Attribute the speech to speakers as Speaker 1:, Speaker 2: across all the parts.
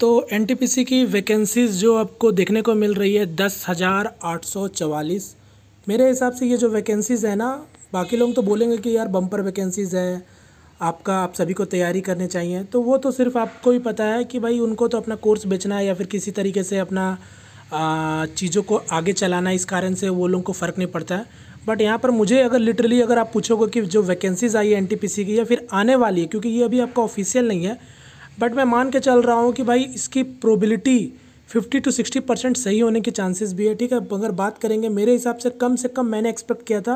Speaker 1: तो एन की वैकेंसीज़ जो आपको देखने को मिल रही है दस हज़ार आठ सौ चवालीस मेरे हिसाब से ये जो वैकेंसीज़ है ना बाकी लोग तो बोलेंगे कि यार बम्पर वैकेंसीज़ है आपका आप सभी को तैयारी करनी चाहिए तो वो तो सिर्फ आपको ही पता है कि भाई उनको तो अपना कोर्स बेचना है या फिर किसी तरीके से अपना चीज़ों को आगे चलाना इस कारण से वो लोगों को फ़र्क नहीं पड़ता है बट यहाँ पर मुझे अगर लिटरली अगर आप पूछोगे कि जो वैकेंसीज़ आई है एन की या फिर आने वाली है क्योंकि ये अभी आपका ऑफिशियल नहीं है बट मैं मान के चल रहा हूँ कि भाई इसकी probability fifty to sixty percent सही होने के चांसेस भी है ठीक है अगर बात करेंगे मेरे हिसाब से कम से कम मैंने एक्सपेक्ट किया था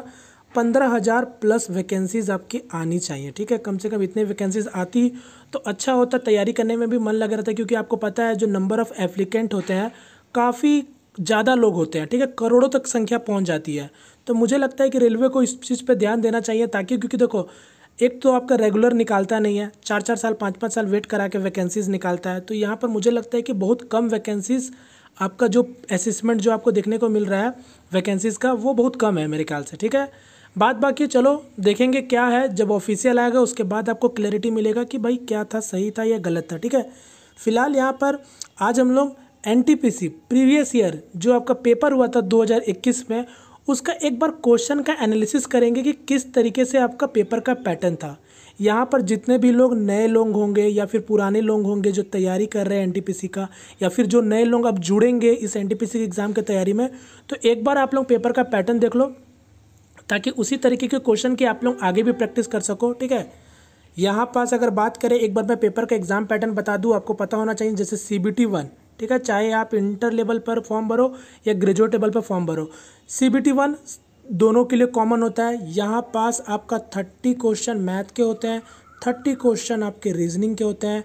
Speaker 1: पंद्रह हज़ार प्लस वैकेंसीज आपकी आनी चाहिए ठीक है कम से कम इतने वैकेंसीज आती तो अच्छा होता तैयारी करने में भी मन लग रहा था क्योंकि आपको पता है जो नंबर ऑफ़ एप्लीकेंट होते हैं काफ़ी ज़्यादा लोग होते हैं ठीक है करोड़ों तक संख्या पहुंच जाती है तो मुझे लगता है कि रेलवे को इस चीज़ पे ध्यान देना चाहिए ताकि क्योंकि देखो एक तो आपका रेगुलर निकालता नहीं है चार चार साल पाँच पाँच साल वेट करा के वैकेंसीज़ निकालता है तो यहाँ पर मुझे लगता है कि बहुत कम वैकेंसीज़ आपका जो असेसमेंट जो आपको देखने को मिल रहा है वैकेंसीज़ का वो बहुत कम है मेरे ख्याल से ठीक है बात बाकी चलो देखेंगे क्या है जब ऑफिशियल आएगा उसके बाद आपको क्लैरिटी मिलेगा कि भाई क्या था सही था या गलत था ठीक है फिलहाल यहाँ पर आज हम लोग एन प्रीवियस ईयर जो आपका पेपर हुआ था 2021 में उसका एक बार क्वेश्चन का एनालिसिस करेंगे कि किस तरीके से आपका पेपर का पैटर्न था यहाँ पर जितने भी लोग नए लोग होंगे या फिर पुराने लोग होंगे जो तैयारी कर रहे हैं एनटीपीसी का या फिर जो नए लोग अब जुड़ेंगे इस एनटीपीसी के एग्ज़ाम की तैयारी में तो एक बार आप लोग पेपर का पैटर्न देख लो ताकि उसी तरीके के क्वेश्चन की आप लोग आगे भी प्रैक्टिस कर सको ठीक है यहाँ पास अगर बात करें एक बार मैं पेपर का एग्ज़ाम पैटर्न बता दूँ आपको पता होना चाहिए जैसे सी बी टी वन ठीक है चाहे आप इंटर लेवल पर फॉर्म भरो या ग्रेजुएट लेवल पर फॉर्म भरो सी बी टी वन दोनों के लिए कॉमन होता है यहाँ पास आपका थर्टी क्वेश्चन मैथ के होते हैं थर्टी क्वेश्चन आपके रीजनिंग के होते हैं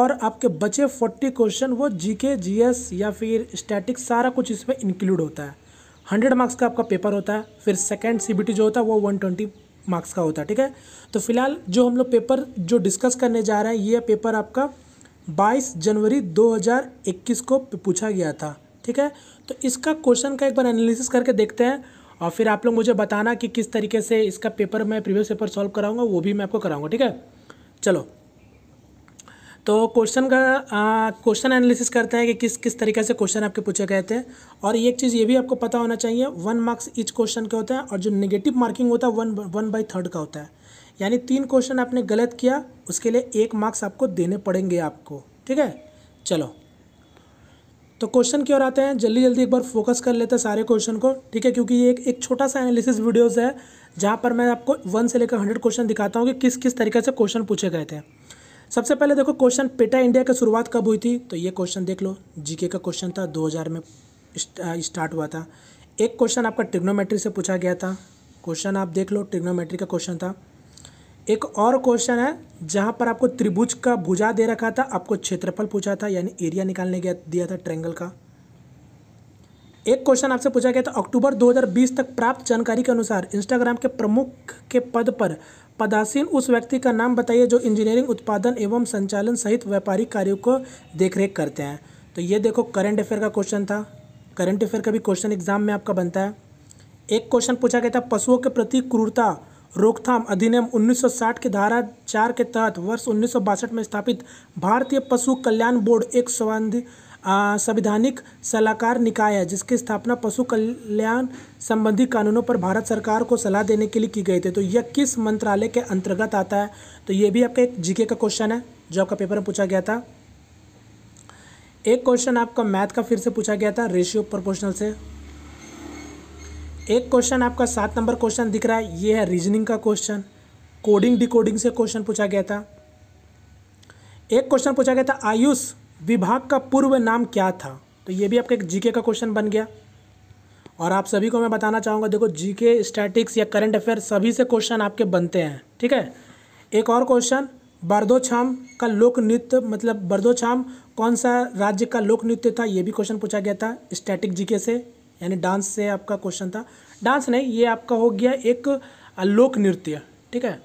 Speaker 1: और आपके बचे फोर्टी क्वेश्चन वो जी के जी एस या फिर स्टैटिक सारा कुछ इसमें इंक्लूड होता है हंड्रेड मार्क्स का आपका पेपर होता है फिर सेकेंड सी बी टी जो होता है वो वन ट्वेंटी मार्क्स का होता है ठीक है तो फिलहाल जो हम लोग पेपर जो डिस्कस करने जा रहे हैं ये पेपर आपका 22 जनवरी 2021 को पूछा गया था ठीक है तो इसका क्वेश्चन का एक बार एनालिसिस करके देखते हैं और फिर आप लोग मुझे बताना कि किस तरीके से इसका पेपर मैं प्रीवियस पेपर सॉल्व कराऊंगा वो भी मैं आपको कराऊंगा ठीक है चलो तो क्वेश्चन का क्वेश्चन एनालिसिस करते हैं कि किस किस तरीके से क्वेश्चन आपके पूछे गए थे और एक चीज़ ये भी आपको पता होना चाहिए वन मार्क्स इच क्वेश्चन के होते हैं और जो नेगेटिव मार्किंग होता है वन वन बाई थर्ड का होता है यानी तीन क्वेश्चन आपने गलत किया उसके लिए एक मार्क्स आपको देने पड़ेंगे आपको ठीक है चलो तो क्वेश्चन की ओर आते हैं जल्दी जल्दी एक बार फोकस कर लेते हैं सारे क्वेश्चन को ठीक है क्योंकि ये एक, एक छोटा सा एनालिसिस वीडियोस है जहाँ पर मैं आपको वन से लेकर हंड्रेड क्वेश्चन दिखाता हूँ कि किस किस तरीके से क्वेश्चन पूछे गए थे सबसे पहले देखो क्वेश्चन पेटा इंडिया की शुरुआत कब हुई थी तो ये क्वेश्चन देख लो जीके का क्वेश्चन था दो में स्टार्ट हुआ था एक क्वेश्चन आपका ट्रिग्नोमेट्री से पूछा गया था क्वेश्चन आप देख लो ट्रिग्नोमेट्री का क्वेश्चन था एक और क्वेश्चन है जहाँ पर आपको त्रिभुज का भुजा दे रखा था आपको क्षेत्रफल पूछा था यानी एरिया निकालने गया दिया था ट्रेंगल का एक क्वेश्चन आपसे पूछा गया था अक्टूबर 2020 तक प्राप्त जानकारी के अनुसार इंस्टाग्राम के प्रमुख के पद पर पदासीन उस व्यक्ति का नाम बताइए जो इंजीनियरिंग उत्पादन एवं संचालन सहित व्यापारिक कार्यों को देखरेख करते हैं तो ये देखो करंट अफेयर का क्वेश्चन था करंट अफेयर का भी क्वेश्चन एग्जाम में आपका बनता है एक क्वेश्चन पूछा गया था पशुओं के प्रति क्रूरता रोकथाम अधिनियम 1960 की धारा चार के तहत वर्ष उन्नीस में स्थापित भारतीय पशु कल्याण बोर्ड एक संबंधित संविधानिक सलाहकार निकाय है जिसकी स्थापना पशु कल्याण संबंधी कानूनों पर भारत सरकार को सलाह देने के लिए की गई थी तो यह किस मंत्रालय के अंतर्गत आता है तो यह भी आपका एक जीके का क्वेश्चन है जो आपका पेपर में पूछा गया था एक क्वेश्चन आपका मैथ का फिर से पूछा गया था रेशियो प्रोपोर्शनल से एक क्वेश्चन आपका सात नंबर क्वेश्चन दिख रहा है ये है रीजनिंग का क्वेश्चन कोडिंग डिकोडिंग से क्वेश्चन पूछा गया था एक क्वेश्चन पूछा गया था आयुष विभाग का पूर्व नाम क्या था तो ये भी आपका एक जीके का क्वेश्चन बन गया और आप सभी को मैं बताना चाहूँगा देखो जीके स्टैटिक्स या करंट अफेयर सभी से क्वेश्चन आपके बनते हैं ठीक है एक और क्वेश्चन बर्दोछाम का लोक नृत्य मतलब बर्दोछाम कौन सा राज्य का लोक नृत्य था ये भी क्वेश्चन पूछा गया था स्टैटिक जीके से यानी डांस से आपका क्वेश्चन था डांस नहीं ये आपका हो गया एक लोक नृत्य ठीक है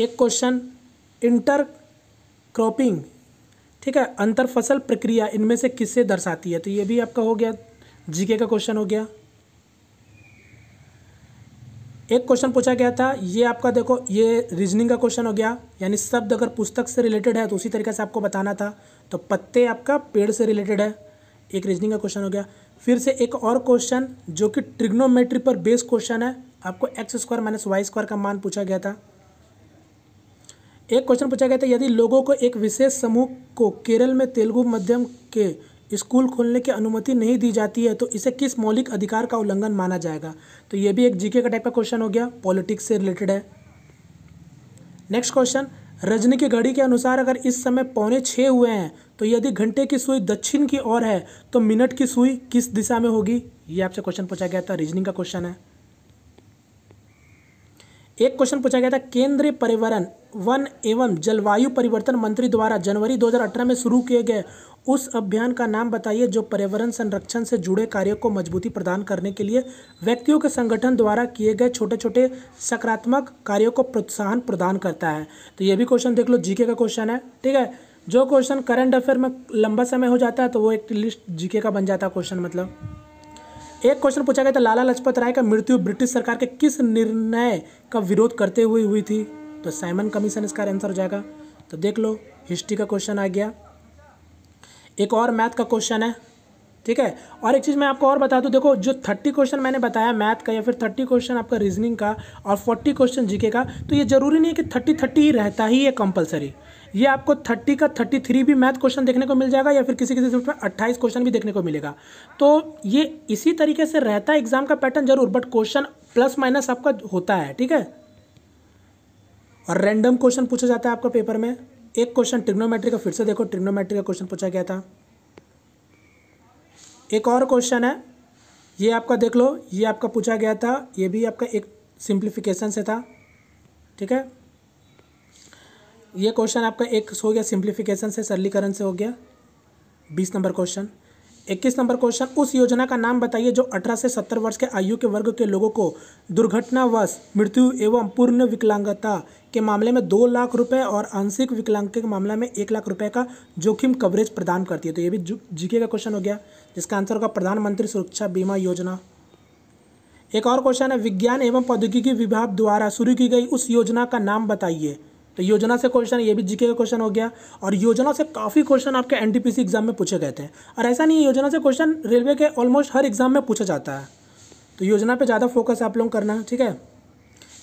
Speaker 1: एक क्वेश्चन इंटर क्रॉपिंग ठीक है अंतर फसल प्रक्रिया इनमें से किससे दर्शाती है तो ये भी आपका हो गया जीके का क्वेश्चन हो गया एक क्वेश्चन पूछा गया था ये आपका देखो ये रीजनिंग का क्वेश्चन हो गया यानी शब्द अगर पुस्तक से रिलेटेड है तो उसी तरीके से आपको बताना था तो पत्ते आपका पेड़ से रिलेटेड है एक रीजनिंग का क्वेश्चन हो गया फिर से एक और क्वेश्चन जो कि ट्रिग्नोमेट्री पर बेस क्वेश्चन है आपको X square minus Y square का मान पूछा गया था एक क्वेश्चन पूछा गया था यदि लोगों को एक विशेष समूह को केरल में तेलुगु मध्यम के स्कूल खोलने की अनुमति नहीं दी जाती है तो इसे किस मौलिक अधिकार का उल्लंघन माना जाएगा तो यह भी एक जीके का टाइप का क्वेश्चन हो गया पॉलिटिक्स से रिलेटेड है नेक्स्ट क्वेश्चन रजनी की घड़ी के अनुसार अगर इस समय पौने छः हुए हैं तो यदि घंटे की सुई दक्षिण की ओर है तो मिनट की सुई किस दिशा में होगी ये आपसे क्वेश्चन पूछा गया था रीजनिंग का क्वेश्चन है एक क्वेश्चन पूछा गया था केंद्रीय पर्यावरण वन एवं जलवायु परिवर्तन मंत्री द्वारा जनवरी 2018 में शुरू किए गए उस अभियान का नाम बताइए जो पर्यावरण संरक्षण से जुड़े कार्यों को मजबूती प्रदान करने के लिए व्यक्तियों के संगठन द्वारा किए गए छोटे छोटे सकारात्मक कार्यों को प्रोत्साहन प्रदान करता है तो यह भी क्वेश्चन देख लो जीके का क्वेश्चन है ठीक है जो क्वेश्चन करंट अफेयर में लंबा समय हो जाता है तो वो एक लिस्ट जीके का बन जाता है क्वेश्चन मतलब एक क्वेश्चन पूछा गया था लाला लजपत राय का मृत्यु ब्रिटिश सरकार के किस निर्णय का विरोध करते हुए हुई थी तो साइमन कमीशन इसका आंसर हो जाएगा तो देख लो हिस्ट्री का क्वेश्चन आ गया एक और मैथ का क्वेश्चन है ठीक है और एक चीज़ मैं आपको और बता दूँ देखो जो थर्टी क्वेश्चन मैंने बताया मैथ का या फिर थर्टी क्वेश्चन आपका रीजनिंग का और फोर्टी क्वेश्चन जीके का तो ये ज़रूरी नहीं है कि थर्टी थर्टी ही रहता ही है कंपलसरी ये आपको थर्टी का थर्टी थ्री भी मैथ क्वेश्चन देखने को मिल जाएगा या फिर किसी किसी सब्जेक्ट में अट्ठाईस क्वेश्चन भी देखने को मिलेगा तो ये इसी तरीके से रहता है एग्जाम का पैटर्न जरूर बट क्वेश्चन प्लस माइनस आपका होता है ठीक है और रैंडम क्वेश्चन पूछा जाता है आपका पेपर में एक क्वेश्चन ट्रिग्नोमेट्री का फिर से देखो ट्रिग्नोमेट्री का क्वेश्चन पूछा गया था एक और क्वेश्चन है ये आपका देख लो ये आपका पूछा गया था ये भी आपका एक सिंप्लीफिकेशन से था ठीक है ये क्वेश्चन आपका एक हो गया सिंप्लीफिकेशन से सरलीकरण से हो गया बीस नंबर क्वेश्चन इक्कीस नंबर क्वेश्चन उस योजना का नाम बताइए जो अठारह से सत्तर वर्ष के आयु के वर्ग के लोगों को दुर्घटनावश मृत्यु एवं पूर्ण विकलांगता के मामले में दो लाख रुपए और आंशिक विकलांग के मामले में एक लाख रुपए का जोखिम कवरेज प्रदान करती है तो ये भी जीके का क्वेश्चन हो गया इसका आंसर होगा प्रधानमंत्री सुरक्षा बीमा योजना एक और क्वेश्चन है विज्ञान एवं प्रौद्योगिकी विभाग द्वारा शुरू की गई उस योजना का नाम बताइए तो योजना से क्वेश्चन ये भी जीके का क्वेश्चन हो गया और योजना से काफ़ी क्वेश्चन आपके एन एग्जाम में पूछे गए थे और ऐसा नहीं है योजना से क्वेश्चन रेलवे के ऑलमोस्ट हर एग्जाम में पूछा जाता है तो योजना पे ज़्यादा फोकस आप लोग करना ठीक है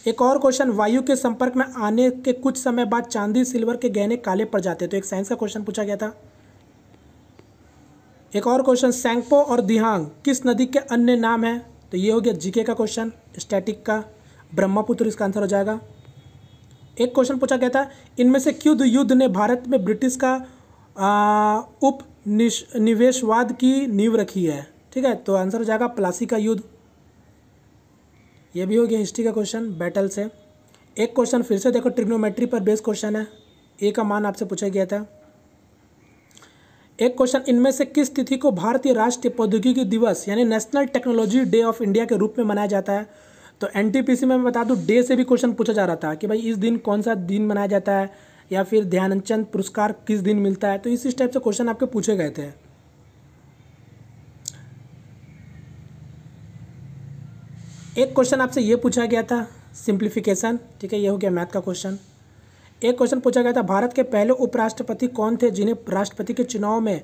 Speaker 1: एक और क्वेश्चन वायु के संपर्क में आने के कुछ समय बाद चांदी सिल्वर के गहने काले पड़ जाते हैं तो एक साइंस का क्वेश्चन पूछा गया था एक और क्वेश्चन सैंगपो और दिहांग किस नदी के अन्य नाम है तो ये हो गया जीके का क्वेश्चन स्टैटिक का ब्रह्मपुत्र इसका आंसर हो जाएगा एक क्वेश्चन पूछा गया था इनमें से क्युद्ध युद्ध ने भारत में ब्रिटिश का उप निवेशवाद की नींव रखी है ठीक है तो आंसर हो जाएगा प्लासी का युद्ध ये भी हो गया हिस्ट्री का क्वेश्चन बैटल से एक क्वेश्चन फिर से देखो ट्रिग्नोमेट्री पर बेस्ड क्वेश्चन है ए का मान आपसे पूछा गया था एक क्वेश्चन इनमें से किस तिथि को भारतीय राष्ट्रीय प्रौद्योगिकी दिवस यानी national technology day of India के रूप में मनाया जाता है तो एन में मैं बता दूँ डे से भी क्वेश्चन पूछा जा रहा था कि भाई इस दिन कौन सा दिन मनाया जाता है या फिर ध्यानचंद पुरस्कार किस दिन मिलता है तो इसी इस टाइप से क्वेश्चन आपके पूछे गए थे एक क्वेश्चन आपसे ये पूछा गया था सिंप्लीफिकेशन ठीक है ये हो गया मैथ का क्वेश्चन एक क्वेश्चन पूछा गया था भारत के पहले उपराष्ट्रपति कौन थे जिन्हें राष्ट्रपति के चुनाव में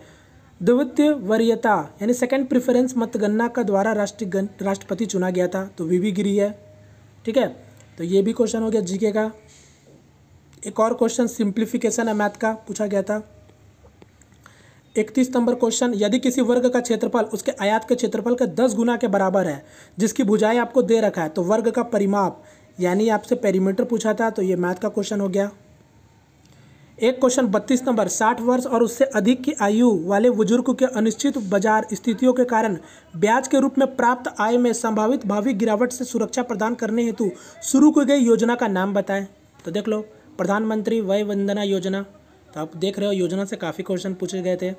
Speaker 1: द्वितीय वरीयता यानी सेकंड प्रिफरेंस मतगणना का द्वारा राष्ट्र राष्ट्रपति चुना गया था तो वी भी गिरी है ठीक है तो ये भी क्वेश्चन हो गया जीके का एक और क्वेश्चन सिंप्लीफिकेशन है मैथ का पूछा गया था इकतीस नंबर क्वेश्चन यदि किसी वर्ग का क्षेत्रफल उसके आयात के क्षेत्रफल के दस गुना के बराबर है जिसकी भुजाएं आपको दे रखा है तो वर्ग का परिमाप यानी आपसे पेरीमीटर पूछा था तो ये मैथ का क्वेश्चन हो गया एक क्वेश्चन बत्तीस नंबर साठ वर्ष और उससे अधिक की आयु वाले बुजुर्ग के अनिश्चित बाजार स्थितियों के कारण ब्याज के रूप में प्राप्त आय में संभावित भावी गिरावट से सुरक्षा प्रदान करने हेतु शुरू की गई योजना का नाम बताएं तो देख लो प्रधानमंत्री वय वंदना योजना तो आप देख रहे हो योजना से काफ़ी क्वेश्चन पूछे गए थे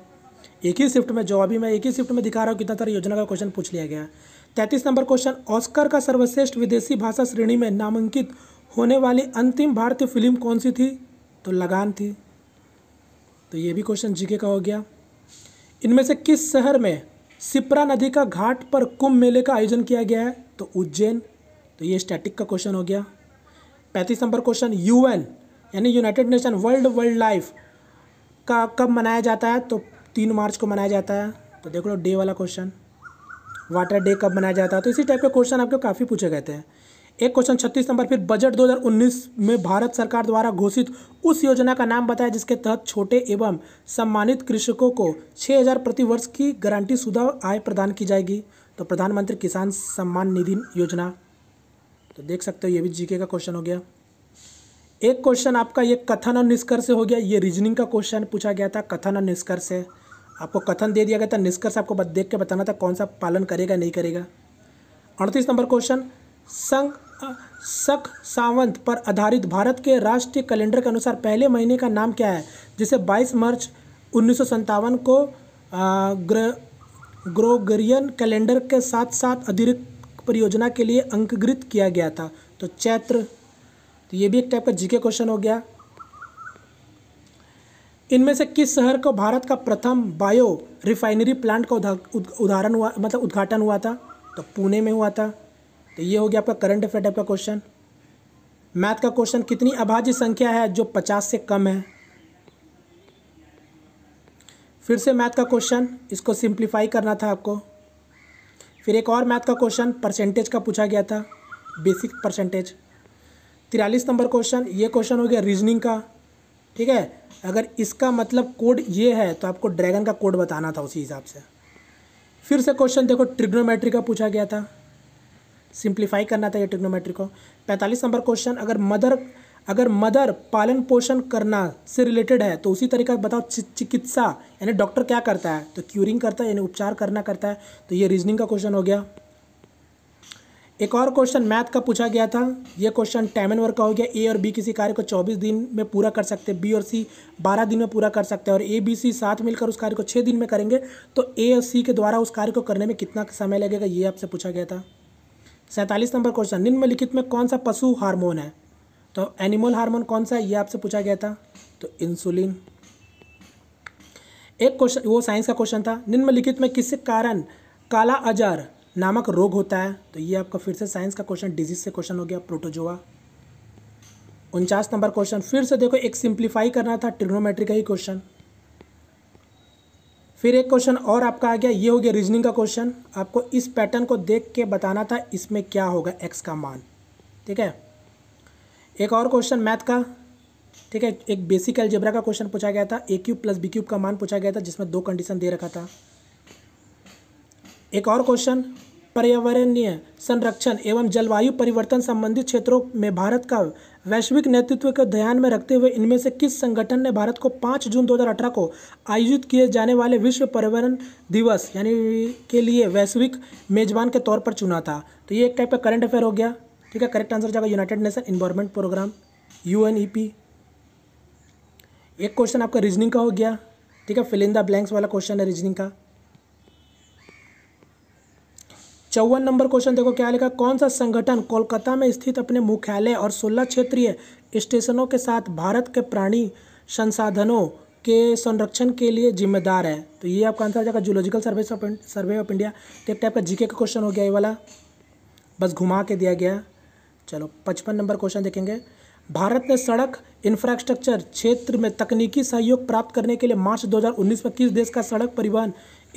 Speaker 1: एक ही शिफ्ट में जो अभी मैं एक ही शिफ्ट में दिखा रहा हूँ कितना तरह योजना का क्वेश्चन पूछ लिया गया तैंतीस नंबर क्वेश्चन ऑस्कर का सर्वश्रेष्ठ विदेशी भाषा श्रेणी में नामांकित होने वाली अंतिम भारतीय फिल्म कौन सी थी तो लगान थी तो ये भी क्वेश्चन जीके का हो गया इनमें से किस शहर में सिपरा नदी का घाट पर कुंभ मेले का आयोजन किया गया है तो उज्जैन तो ये स्टैटिक का क्वेश्चन हो गया पैंतीस नंबर क्वेश्चन यूएन यानी United Nation world wildlife का कब मनाया जाता है तो तीन मार्च को मनाया जाता है तो देख लो डे वाला क्वेश्चन वाटर डे कब मनाया जाता है तो इसी टाइप के क्वेश्चन आपको काफ़ी पूछे गए थे एक क्वेश्चन छत्तीस नंबर फिर बजट 2019 में भारत सरकार द्वारा घोषित उस योजना का नाम बताया जिसके तहत छोटे एवं सम्मानित कृषकों को 6000 प्रति वर्ष की गारंटी सुधा आय प्रदान की जाएगी तो प्रधानमंत्री किसान सम्मान निधि योजना तो देख सकते हो ये भी जीके का क्वेश्चन हो गया एक क्वेश्चन आपका ये कथन और निष्कर्ष हो गया ये रीजनिंग का क्वेश्चन पूछा गया था कथन और निष्कर्ष है आपको कथन दे दिया गया था निष्कर्ष आपको देख के बताना था कौन सा पालन करेगा नहीं करेगा अड़तीस नंबर क्वेश्चन संघ सख सावंत पर आधारित भारत के राष्ट्रीय कैलेंडर के अनुसार पहले महीने का नाम क्या है जिसे 22 मार्च उन्नीस को ग्र, ग्रोगरियन कैलेंडर के साथ साथ अतिरिक्त परियोजना के लिए अंकगृत किया गया था तो चैत्र तो ये भी एक टाइप का जीके क्वेश्चन हो गया इनमें से किस शहर को भारत का प्रथम बायो रिफाइनरी प्लांट का उदाहरण हुआ मतलब उद्घाटन हुआ था तो पुणे में हुआ था तो ये हो गया आपका करंट अफेयर टाइप का क्वेश्चन मैथ का क्वेश्चन कितनी अभाज्य संख्या है जो पचास से कम है फिर से मैथ का क्वेश्चन इसको सिंप्लीफाई करना था आपको फिर एक और मैथ का क्वेश्चन परसेंटेज का पूछा गया था बेसिक परसेंटेज तिरालीस नंबर क्वेश्चन ये क्वेश्चन हो गया रीजनिंग का ठीक है अगर इसका मतलब कोड ये है तो आपको ड्रैगन का कोड बताना था उसी हिसाब से फिर से क्वेश्चन देखो ट्रिग्नोमेट्री का पूछा गया था सिंप्लीफाई करना था ये ट्रिग्नोमेट्री को पैंतालीस नंबर क्वेश्चन अगर मदर अगर मदर पालन पोषण करना से रिलेटेड है तो उसी तरीका बताओ चिकित्सा यानी डॉक्टर क्या करता है तो क्यूरिंग करता है यानी उपचार करना करता है तो ये रीजनिंग का क्वेश्चन हो गया एक और क्वेश्चन मैथ का पूछा गया था यह क्वेश्चन टाइम एंड वर्क का हो गया ए और बी किसी कार्य को 24 दिन में पूरा कर सकते हैं बी और सी 12 दिन में पूरा कर सकते हैं और ए बी सी साथ मिलकर उस कार्य को 6 दिन में करेंगे तो ए और सी के द्वारा उस कार्य को करने में कितना समय लगेगा ये आपसे पूछा गया था सैंतालीस नंबर क्वेश्चन निम्नलिखित में कौन सा पशु हार्मोन है तो एनिमल हार्मोन कौन सा है ये आपसे पूछा गया था तो इंसुलिन एक क्वेश्चन वो साइंस का क्वेश्चन था निम्नलिखित में किस कारण काला अजर नामक रोग होता है तो ये आपका फिर से साइंस का क्वेश्चन डिजीज से क्वेश्चन हो गया प्रोटोजोआ उनचास नंबर क्वेश्चन फिर से देखो एक सिंप्लीफाई करना था ट्रिग्नोमेट्री का ही क्वेश्चन फिर एक क्वेश्चन और आपका आ गया ये हो गया रीजनिंग का क्वेश्चन आपको इस पैटर्न को देख के बताना था इसमें क्या होगा एक्स का मान ठीक है एक और क्वेश्चन मैथ का ठीक है एक बेसिक एल्जेब्रा का क्वेश्चन पूछा गया था A cube plus B cube का मान पूछा गया था जिसमें दो कंडीशन दे रखा था एक और क्वेश्चन पर्यावरणीय संरक्षण एवं जलवायु परिवर्तन संबंधित क्षेत्रों में भारत का वैश्विक नेतृत्व को ध्यान में रखते हुए इनमें से किस संगठन ने भारत को 5 जून 2018 को आयोजित किए जाने वाले विश्व पर्यावरण दिवस यानी के लिए वैश्विक मेजबान के तौर पर चुना था तो ये एक टाइप का करंट अफेयर हो गया ठीक है करेक्ट आंसर जाएगा United Nation environment programme U एक क्वेश्चन आपका रीजनिंग का हो गया ठीक है फिलिंदा ब्लैंक्स वाला क्वेश्चन है रीजनिंग का चौवन नंबर क्वेश्चन देखो क्या लिखा कौन सा संगठन कोलकाता में स्थित अपने मुख्यालय और सोलह क्षेत्रीय स्टेशनों के साथ भारत के प्राणी संसाधनों के संरक्षण के लिए जिम्मेदार है तो ये आपका आंसर आ जाएगा zoological survey survey of India तो एक टाइप का जीके का क्वेश्चन हो गया ये वाला बस घुमा के दिया गया चलो पचपन नंबर क्वेश्चन देखेंगे भारत ने सड़क इंफ्रास्ट्रक्चर क्षेत्र में तकनीकी सहयोग प्राप्त करने के लिए मार्च 2019 में किस देश का सड़क परिवहन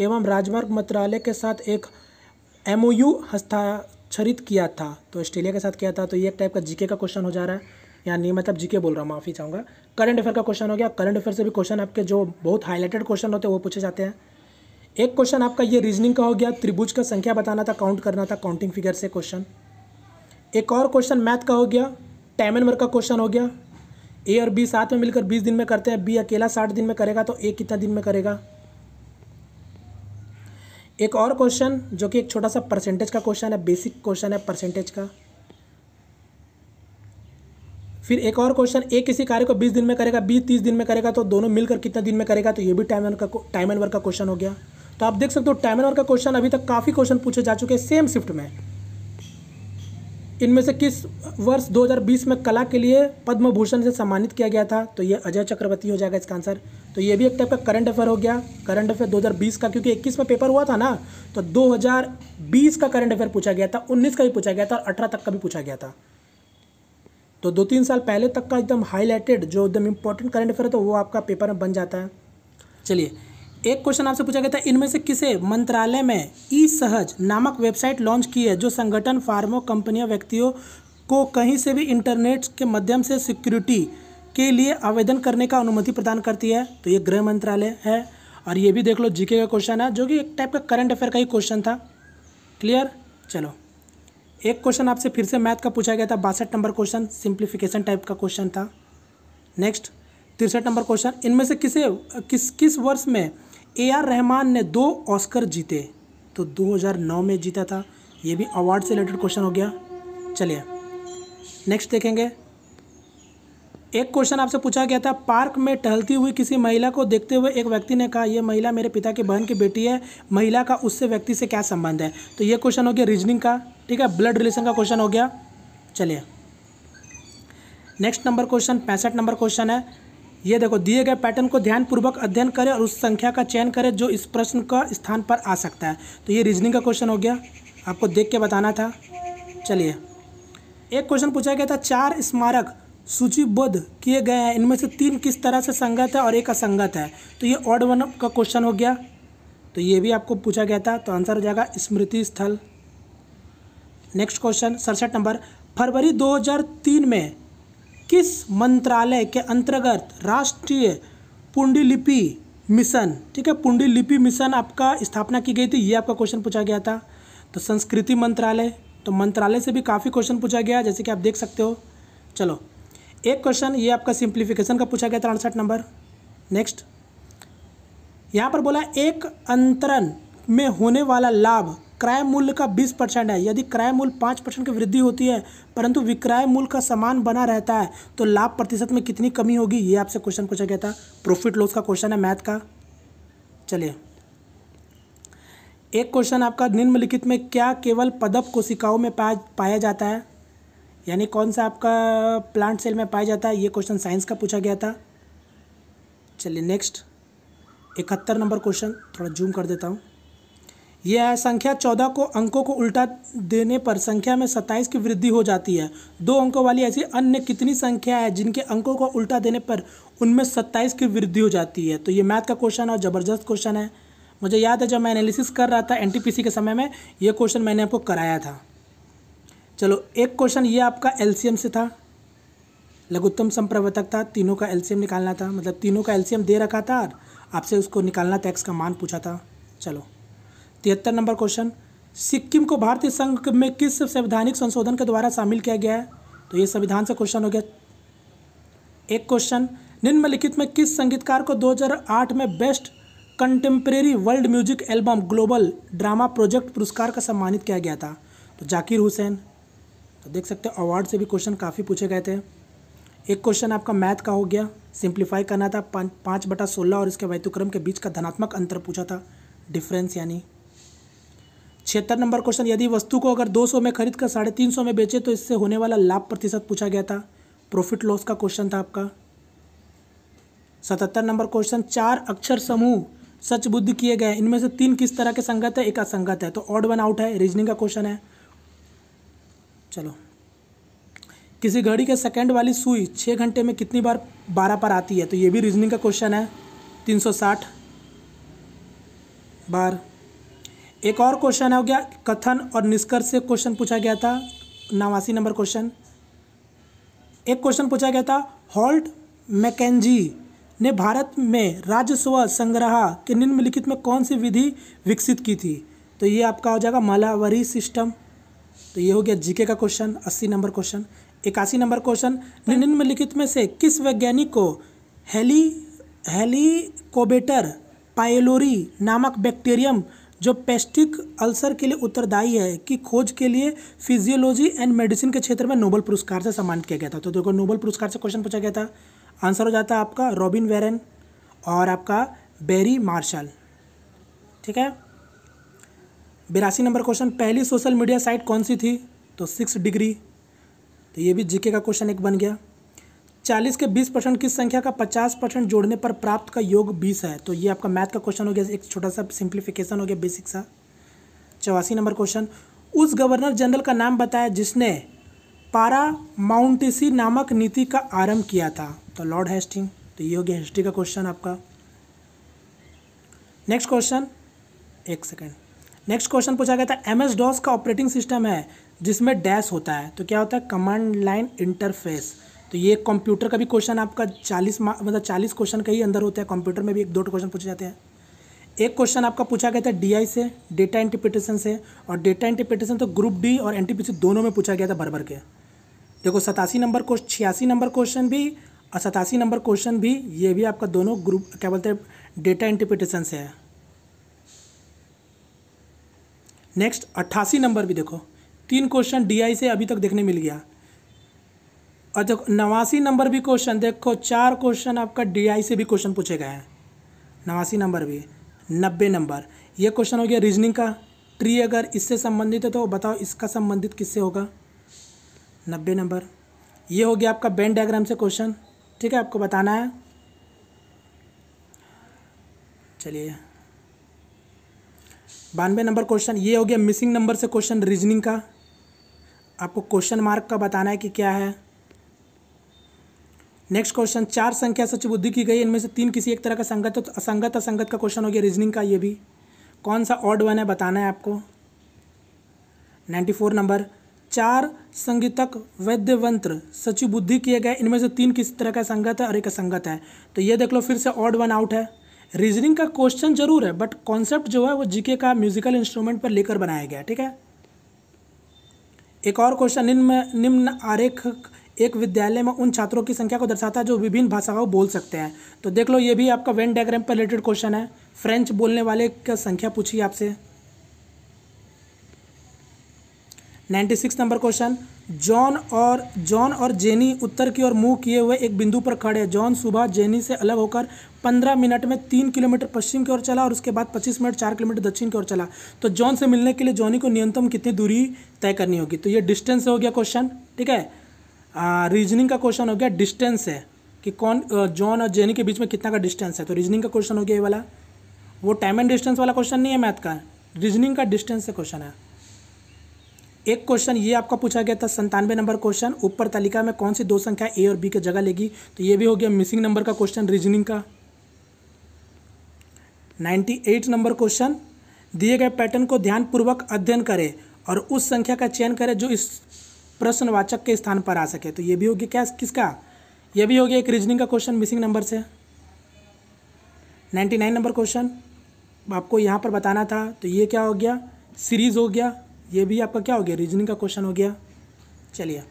Speaker 1: एवं राजमार्ग मंत्रालय के साथ एक एमओयू हस्ताक्षरित किया था तो ऑस्ट्रेलिया के साथ किया था तो ये एक टाइप का जीके का क्वेश्चन हो जा रहा है या नहीं मतलब जीके बोल रहा हूँ माफ़ी चाहूँगा करंट अफेयर का क्वेश्चन हो गया करंट अफेयर से भी क्वेश्चन आपके जो बहुत हाईलाइटेड क्वेश्चन होते हैं वो पूछे जाते हैं एक क्वेश्चन आपका ये रीजनिंग का हो गया त्रिभुज का संख्या बताना था काउंट करना था काउंटिंग फिगर से क्वेश्चन एक और क्वेश्चन मैथ का हो गया टाइम एंड वर्क का क्वेश्चन हो गया ए और बी साथ में मिलकर बीस दिन में करते हैं बी अकेला साठ दिन में करेगा तो ए कितना दिन में करेगा एक और क्वेश्चन जो कि एक छोटा सा परसेंटेज का क्वेश्चन है बेसिक क्वेश्चन है परसेंटेज का फिर एक और क्वेश्चन एक किसी कार्य को 20 दिन में करेगा 20 30 दिन में करेगा तो दोनों मिलकर कितने दिन में करेगा तो ये भी टाइम एंड का टाइम एंड वर्क का क्वेश्चन हो गया तो आप देख सकते हो टाइम एंड वर्क का क्वेश्चन अभी तक काफ़ी क्वेश्चन पूछे जा चुके हैं सेम शिफ्ट में इनमें से किस वर्ष 2020 में कला के लिए पद्म भूषण से सम्मानित किया गया था तो ये अजय चक्रवर्ती हो जाएगा इसका आंसर तो ये भी एक टाइप का करंट अफेयर हो गया करंट अफेयर 2020 का क्योंकि 21 में पेपर हुआ था ना तो 2020 का करंट अफेयर पूछा गया था 19 का भी पूछा गया था और 18 तक का भी पूछा गया था तो दो तीन साल पहले तक का एकदम हाईलाइटेड जो एकदम इंपॉर्टेंट करंट अफेयर था वो आपका पेपर में बन जाता है चलिए एक क्वेश्चन आपसे पूछा गया था इनमें से किसे मंत्रालय में ई सहज नामक वेबसाइट लॉन्च की है जो संगठन फार्मो कंपनियों व्यक्तियों को कहीं से भी इंटरनेट के माध्यम से सिक्योरिटी के लिए आवेदन करने का अनुमति प्रदान करती है तो ये गृह मंत्रालय है और ये भी देख लो जीके का क्वेश्चन है जो कि एक टाइप का करंट अफेयर का ही क्वेश्चन था क्लियर चलो एक क्वेश्चन आपसे फिर से मैथ का पूछा गया था बासठ नंबर क्वेश्चन सिंप्लीफिकेशन टाइप का क्वेश्चन था नेक्स्ट तिरसठ नंबर क्वेश्चन इनमें से किसे किस किस वर्ष में ए आर रहमान ने दो ऑस्कर जीते तो 2009 में जीता था ये भी अवार्ड से रिलेटेड क्वेश्चन हो गया चलिए नेक्स्ट देखेंगे एक क्वेश्चन आपसे पूछा गया था पार्क में टहलती हुई किसी महिला को देखते हुए एक व्यक्ति ने कहा यह महिला मेरे पिता की बहन की बेटी है महिला का उससे व्यक्ति से क्या संबंध है तो ये क्वेश्चन हो गया रीजनिंग का ठीक है ब्लड रिलेशन का क्वेश्चन हो गया चलिए नेक्स्ट नंबर क्वेश्चन पैंसठ नंबर क्वेश्चन है ये देखो दिए गए पैटर्न को ध्यानपूर्वक अध्ययन करें और उस संख्या का चयन करें जो इस प्रश्न का स्थान पर आ सकता है तो ये रीजनिंग का क्वेश्चन हो गया आपको देख के बताना था चलिए एक क्वेश्चन पूछा गया था चार स्मारक सूचीबद्ध किए गए हैं इनमें से तीन किस तरह से संगत है और एक असंगत है तो ये ऑड वन का क्वेश्चन हो गया तो ये भी आपको पूछा गया था तो आंसर हो जाएगा स्मृति स्थल नेक्स्ट क्वेश्चन सड़सठ नंबर फरवरी 2003 में किस मंत्रालय के अंतर्गत राष्ट्रीय पुंडीलिपि मिशन ठीक है पुंडीलिपि मिशन आपका स्थापना की गई थी ये आपका क्वेश्चन पूछा गया था तो संस्कृति मंत्रालय तो मंत्रालय से भी काफ़ी क्वेश्चन पूछा गया जैसे कि आप देख सकते हो चलो एक क्वेश्चन ये आपका सिंप्लीफिकेशन का पूछा गया था अड़सठ नंबर नेक्स्ट यहाँ पर बोला एक अंतरण में होने वाला लाभ क्रय मूल्य का 20 परसेंट है यदि क्रय मूल्य पाँच परसेंट की वृद्धि होती है परंतु विक्रय मूल्य का समान बना रहता है तो लाभ प्रतिशत में कितनी कमी होगी ये आपसे क्वेश्चन पूछा गया था प्रॉफिट लॉस का क्वेश्चन है मैथ का चलिए एक क्वेश्चन आपका निम्नलिखित में क्या केवल पदप कोशिकाओं में पाया पाया जाता है यानी कौन सा आपका प्लांट सेल में पाया जाता है ये क्वेश्चन साइंस का पूछा गया था चलिए नेक्स्ट इकहत्तर नंबर क्वेश्चन थोड़ा जूम कर देता हूँ यह संख्या चौदह को अंकों को उल्टा देने पर संख्या में सत्ताईस की वृद्धि हो जाती है दो अंकों वाली ऐसी अन्य कितनी संख्या है जिनके अंकों को उल्टा देने पर उनमें सत्ताईस की वृद्धि हो जाती है तो ये मैथ का क्वेश्चन और ज़बरदस्त क्वेश्चन है मुझे याद है जब मैं एनालिसिस कर रहा था एन के समय में ये क्वेश्चन मैंने आपको कराया था चलो एक क्वेश्चन ये आपका एलसीएम से था लघुत्तम संप्रवर्तक था तीनों का एलसीएम निकालना था मतलब तीनों का एलसीएम दे रखा था और आपसे उसको निकालना था एक्स का मान पूछा था चलो तिहत्तर नंबर क्वेश्चन सिक्किम को भारतीय संघ में किस संवैधानिक संशोधन के द्वारा शामिल किया गया है तो ये संविधान से क्वेश्चन हो गया एक क्वेश्चन निम्नलिखित में किस संगीतकार को 2008 में best contemporary world music album global drama project पुरस्कार का सम्मानित किया गया था तो जाकिर हुसैन तो देख सकते हैं अवार्ड से भी क्वेश्चन काफ़ी पूछे गए थे एक क्वेश्चन आपका मैथ का हो गया सिंप्लीफाई करना था पाँच पाँच बटा सोलह और इसके वैतुक्रम के बीच का धनात्मक अंतर पूछा था डिफरेंस यानी छिहत्तर नंबर क्वेश्चन यदि वस्तु को अगर 200 में खरीद कर साढ़े तीन सौ में बेचे तो इससे होने वाला लाभ प्रतिशत पूछा गया था प्रॉफिट लॉस का क्वेश्चन था आपका सतहत्तर नंबर क्वेश्चन चार अक्षर समूह सच बुद्ध किए गए इनमें से तीन किस तरह के संगत है एक असंगत है तो ऑड वन आउट है रीजनिंग का क्वेश्चन है चलो किसी घड़ी के सेकंड वाली सुई छः घंटे में कितनी बार बारह पर आती है तो ये भी रीजनिंग का क्वेश्चन है तीन सौ साठ बार एक और क्वेश्चन है हो गया कथन और निष्कर्ष से क्वेश्चन पूछा गया था नवासी नंबर क्वेश्चन एक क्वेश्चन पूछा गया था हॉल्ट मैकेजी ने भारत में राजस्व संग्रह के निम्नलिखित में कौन सी विधि विकसित की थी तो ये आपका हो जाएगा मालावरी सिस्टम तो ये हो गया जीके का क्वेश्चन अस्सी नंबर क्वेश्चन इक्यासी नंबर क्वेश्चन निम्नलिखित में से किस वैज्ञानिक को हेली हेलीकोबेटर पायलोरी नामक बैक्टीरियम जो पेस्टिक अल्सर के लिए उत्तरदायी है कि खोज के लिए फिजियोलॉजी एंड मेडिसिन के क्षेत्र में नोबल पुरस्कार से सम्मानित किया गया था तो देखो नोबल पुरस्कार से क्वेश्चन पूछा गया था आंसर हो जाता है आपका रॉबिन वेरन और आपका बेरी मार्शल ठीक है बिरासी नंबर क्वेश्चन पहली सोशल मीडिया साइट कौन सी थी तो सिक्स डिग्री तो ये भी जीके का क्वेश्चन एक बन गया चालीस के बीस परसेंट किस संख्या का पचास परसेंट जोड़ने पर प्राप्त का योग बीस है तो ये आपका मैथ का क्वेश्चन हो गया एक छोटा सा सिंप्लीफिकेशन हो गया बेसिक सा चौरासी नंबर क्वेश्चन उस गवर्नर जनरल का नाम बताया जिसने पारा माउंटेसी नामक नीति का आरंभ किया था तो लॉर्ड हेस्टिंग तो ये हो गया हिस्ट्री का क्वेश्चन आपका नेक्स्ट क्वेश्चन एक सेकेंड नेक्स्ट क्वेश्चन पूछा गया था एम एस डॉस का ऑपरेटिंग सिस्टम है जिसमें डैश होता है तो क्या होता है कमांड लाइन इंटरफेस तो ये कंप्यूटर का भी क्वेश्चन आपका चालीस मतलब चालीस क्वेश्चन का ही अंदर होता है कंप्यूटर में भी एक दो क्वेश्चन पूछे जाते हैं एक क्वेश्चन आपका पूछा गया था डीआई से डेटा इंटरप्रिटेशन से और डेटा इंटरप्रिटेशन तो ग्रुप डी और एनटीपीसी दोनों में पूछा गया था भर भर के देखो सतासी नंबर क्वेश्चन छियासी नंबर क्वेश्चन भी और सतासी नंबर क्वेश्चन भी ये भी आपका दोनों ग्रुप क्या बोलते हैं डेटा इंटरप्रिटेशन से है नेक्स्ट अट्ठासी नंबर भी देखो तीन क्वेश्चन डीआई से अभी तक देखने मिल गया और देखो नवासी नंबर भी क्वेश्चन देखो चार क्वेश्चन आपका डीआई से भी क्वेश्चन पूछे गए हैं नवासी नंबर भी नब्बे नंबर ये क्वेश्चन हो गया रीजनिंग का ट्री अगर इससे संबंधित है तो बताओ इसका संबंधित किससे होगा नब्बे नंबर ये हो गया आपका बैन डायग्राम से क्वेश्चन ठीक है आपको बताना है चलिए बानवे नंबर क्वेश्चन ये हो गया मिसिंग नंबर से क्वेश्चन रीजनिंग का आपको क्वेश्चन मार्क का बताना है कि क्या है नेक्स्ट क्वेश्चन चार संख्या सच बुद्धि की गई इनमें से तीन किसी एक तरह का संगत तो असंगत असंगत का क्वेश्चन हो गया रीजनिंग का ये भी कौन सा ऑड वन है बताना है आपको नाइन्टी फोर नंबर चार संगीतक वैद्यवंत्र सचिव बुद्धि किए गए इनमें से तीन किस तरह का संगत है और एक असंगत है तो ये देख लो फिर से ऑड वन आउट है रीजनिंग का क्वेश्चन जरूर है बट कॉन्सेप्ट जो है वो जीके का म्यूजिकल इंस्ट्रूमेंट पर लेकर बनाया गया ठीक है एक और क्वेश्चन निम्न निम्न आरेख एक विद्यालय में उन छात्रों की संख्या को दर्शाता है जो विभिन्न भाषाओं बोल सकते हैं तो देख लो ये भी आपका वेन डायग्राम पर रिलेटेड क्वेश्चन है फ्रेंच बोलने वाले का संख्या पूछी आपसे ninety six number question John और जॉन और जेनी उत्तर की ओर मुंह किए हुए एक बिंदु पर खड़े जॉन सुबह जेनी से अलग होकर पंद्रह मिनट में तीन किलोमीटर पश्चिम की ओर चला और उसके बाद पच्चीस मिनट चार किलोमीटर दक्षिण की ओर चला तो जॉन से मिलने के लिए जॉनी को न्यूनतम कितनी दूरी तय करनी होगी तो ये डिस्टेंस हो गया क्वेश्चन ठीक है रीजनिंग का क्वेश्चन हो गया डिस्टेंस है कि कौन जॉन और जेनी के बीच में कितना का डिस्टेंस है तो रीजनिंग का क्वेश्चन हो गया ये वाला वो टाइम एंड डिस्टेंस वाला क्वेश्चन नहीं है मैथ का रीजनिंग का डिस्टेंस से क्वेश्चन है एक क्वेश्चन ये आपका पूछा गया था संतानवे नंबर क्वेश्चन ऊपर तालिका में कौन सी दो संख्या ए और बी की जगह लेगी तो ये भी हो गया मिसिंग नंबर का क्वेश्चन रीजनिंग का 98 नंबर क्वेश्चन दिए गए पैटर्न को ध्यानपूर्वक अध्ययन करें और उस संख्या का चयन करें जो इस प्रश्नवाचक के स्थान पर आ सके तो ये भी हो गया क्या किसका ये भी हो गया एक रीजनिंग का क्वेश्चन मिसिंग नंबर से 99 नंबर क्वेश्चन आपको यहाँ पर बताना था तो ये क्या हो गया सीरीज़ हो गया ये भी आपका क्या हो गया रीजनिंग का क्वेश्चन हो गया चलिए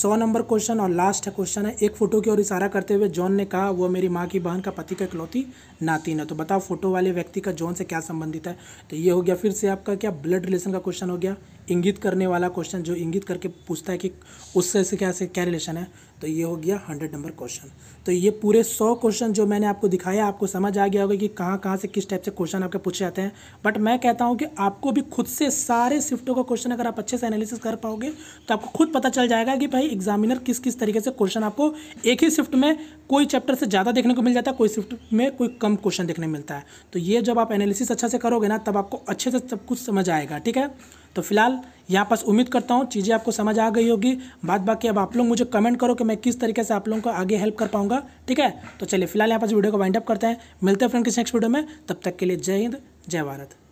Speaker 1: सौ नंबर क्वेश्चन और लास्ट क्वेश्चन है एक फ़ोटो की ओर इशारा करते हुए जॉन ने कहा वो मेरी माँ की बहन का पति का इकलौती नातीन है तो बताओ फोटो वाले व्यक्ति का जॉन से क्या संबंधित है तो ये हो गया फिर से आपका क्या ब्लड रिलेशन का क्वेश्चन हो गया इंगित करने वाला क्वेश्चन जो इंगित करके पूछता है कि उससे से क्या से क्या रिलेशन है तो ये हो गया हंड्रेड नंबर क्वेश्चन तो ये पूरे सौ क्वेश्चन जो मैंने आपको दिखाया आपको समझ आ गया होगा कि कहाँ कहाँ से किस टाइप से क्वेश्चन आपके पूछे जाते हैं बट मैं कहता हूँ कि आपको भी खुद से सारे शिफ्टों का क्वेश्चन अगर आप अच्छे से एनालिसिस कर पाओगे तो आपको खुद पता चल जाएगा कि भाई एग्जामिनर किस किस तरीके से क्वेश्चन आपको एक ही शिफ्ट में कोई चैप्टर से ज़्यादा देखने को मिल जाता है कोई शिफ्ट में कोई कम क्वेश्चन देखने मिलता है तो ये जब आप एनालिसिस अच्छा से करोगे ना तब आपको अच्छे से सब कुछ समझ आएगा ठीक है तो फिलहाल यहाँ पास उम्मीद करता हूँ चीज़ें आपको समझ आ गई होगी बात बाकी अब आप लोग मुझे कमेंट करो कि मैं किस तरीके से आप लोगों को आगे हेल्प कर पाऊँगा ठीक है तो चलिए फिलहाल यहाँ पास वीडियो को वाइंड अप करते हैं मिलते हैं फ्रेंड किसी नेक्स्ट वीडियो में तब तक के लिए जय हिंद जय भारत